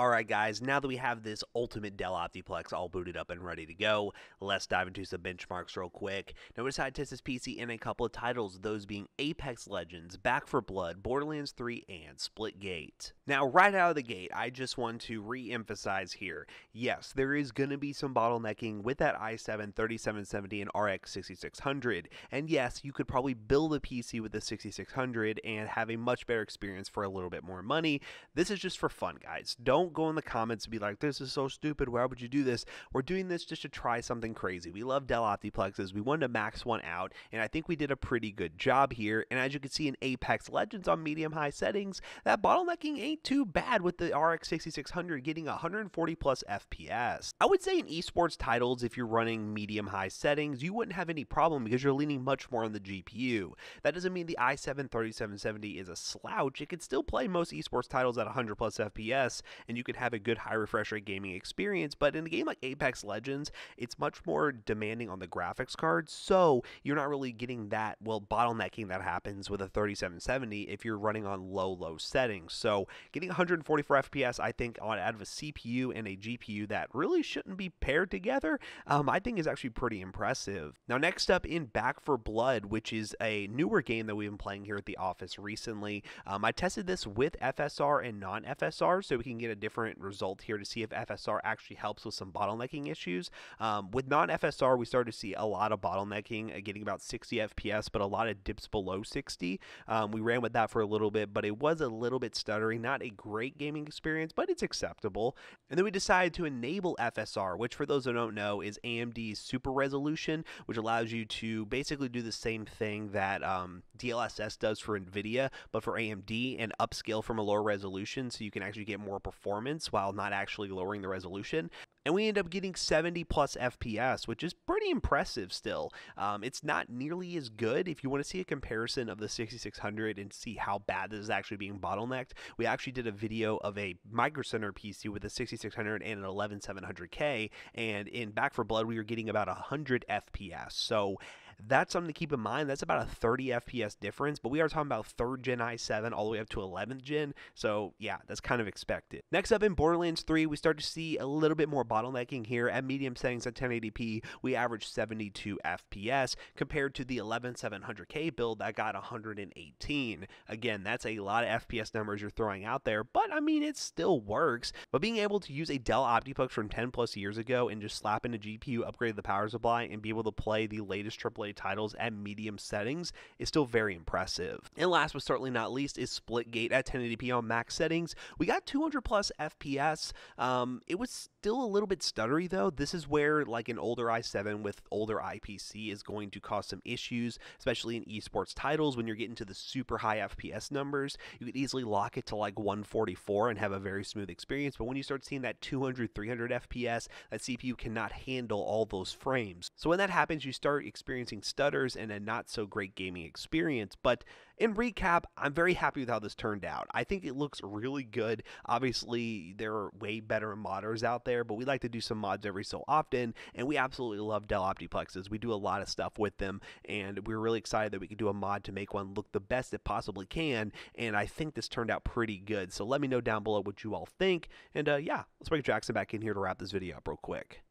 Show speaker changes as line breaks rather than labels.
All right, guys, now that we have this ultimate Dell Optiplex all booted up and ready to go, let's dive into some benchmarks real quick. Notice how I test this PC in a couple of titles, those being Apex Legends, Back for Blood, Borderlands 3, and Splitgate. Now, right out of the gate, I just want to re-emphasize here, yes, there is going to be some bottlenecking with that i7-3770 and RX 6600, and yes, you could probably build a PC with the 6600 and have a much better experience for a little bit more money. This is just for fun, guys. Don't don't go in the comments and be like, this is so stupid. Why would you do this? We're doing this just to try something crazy. We love Dell Optiplexes. We wanted to max one out, and I think we did a pretty good job here. And as you can see in Apex Legends on medium high settings, that bottlenecking ain't too bad with the RX 6600 getting 140 plus FPS. I would say in esports titles, if you're running medium high settings, you wouldn't have any problem because you're leaning much more on the GPU. That doesn't mean the i7 3770 is a slouch. It can still play most esports titles at 100 plus FPS, and you you could have a good high refresh rate gaming experience. But in a game like Apex Legends, it's much more demanding on the graphics card. So you're not really getting that, well, bottlenecking that happens with a 3770 if you're running on low, low settings. So getting 144 FPS, I think, on out of a CPU and a GPU that really shouldn't be paired together, um, I think is actually pretty impressive. Now, next up in Back for Blood, which is a newer game that we've been playing here at the office recently, um, I tested this with FSR and non FSR so we can get a different result here to see if FSR actually helps with some bottlenecking issues. Um, with non FSR, we started to see a lot of bottlenecking, uh, getting about 60 FPS, but a lot of dips below 60. Um, we ran with that for a little bit, but it was a little bit stuttering. Not a great gaming experience, but it's acceptable. And then we decided to enable FSR, which for those who don't know is AMD's super resolution, which allows you to basically do the same thing that. Um, DLSS does for NVIDIA, but for AMD and upscale from a lower resolution so you can actually get more performance while not actually lowering the resolution and we end up getting 70 plus FPS, which is pretty impressive still. Um, it's not nearly as good. If you want to see a comparison of the 6600 and see how bad this is actually being bottlenecked, we actually did a video of a Micro Center PC with a 6600 and an 11700K, and in Back for Blood, we were getting about 100 FPS. So that's something to keep in mind. That's about a 30 FPS difference, but we are talking about 3rd gen i7 all the way up to 11th gen. So, yeah, that's kind of expected. Next up in Borderlands 3, we start to see a little bit more bottlenecking here. At medium settings at 1080p, we average 72 FPS compared to the 11700K build that got 118. Again, that's a lot of FPS numbers you're throwing out there, but I mean, it still works. But being able to use a Dell Optiplex from 10 plus years ago and just slap in a GPU, upgrade the power supply, and be able to play the latest AAA titles at medium settings is still very impressive. And last but certainly not least is Splitgate at 1080p on max settings. We got 200 plus FPS. Um, it was still a little bit stuttery though. This is where like an older i7 with older IPC is going to cause some issues, especially in esports titles when you're getting to the super high FPS numbers. You could easily lock it to like 144 and have a very smooth experience, but when you start seeing that 200, 300 FPS, that CPU cannot handle all those frames. So when that happens, you start experiencing causing stutters and a not so great gaming experience. But in recap, I'm very happy with how this turned out. I think it looks really good. Obviously, there are way better modders out there, but we like to do some mods every so often, and we absolutely love Dell Optiplexes. We do a lot of stuff with them, and we're really excited that we could do a mod to make one look the best it possibly can. And I think this turned out pretty good. So let me know down below what you all think. And uh, yeah, let's bring Jackson back in here to wrap this video up real quick.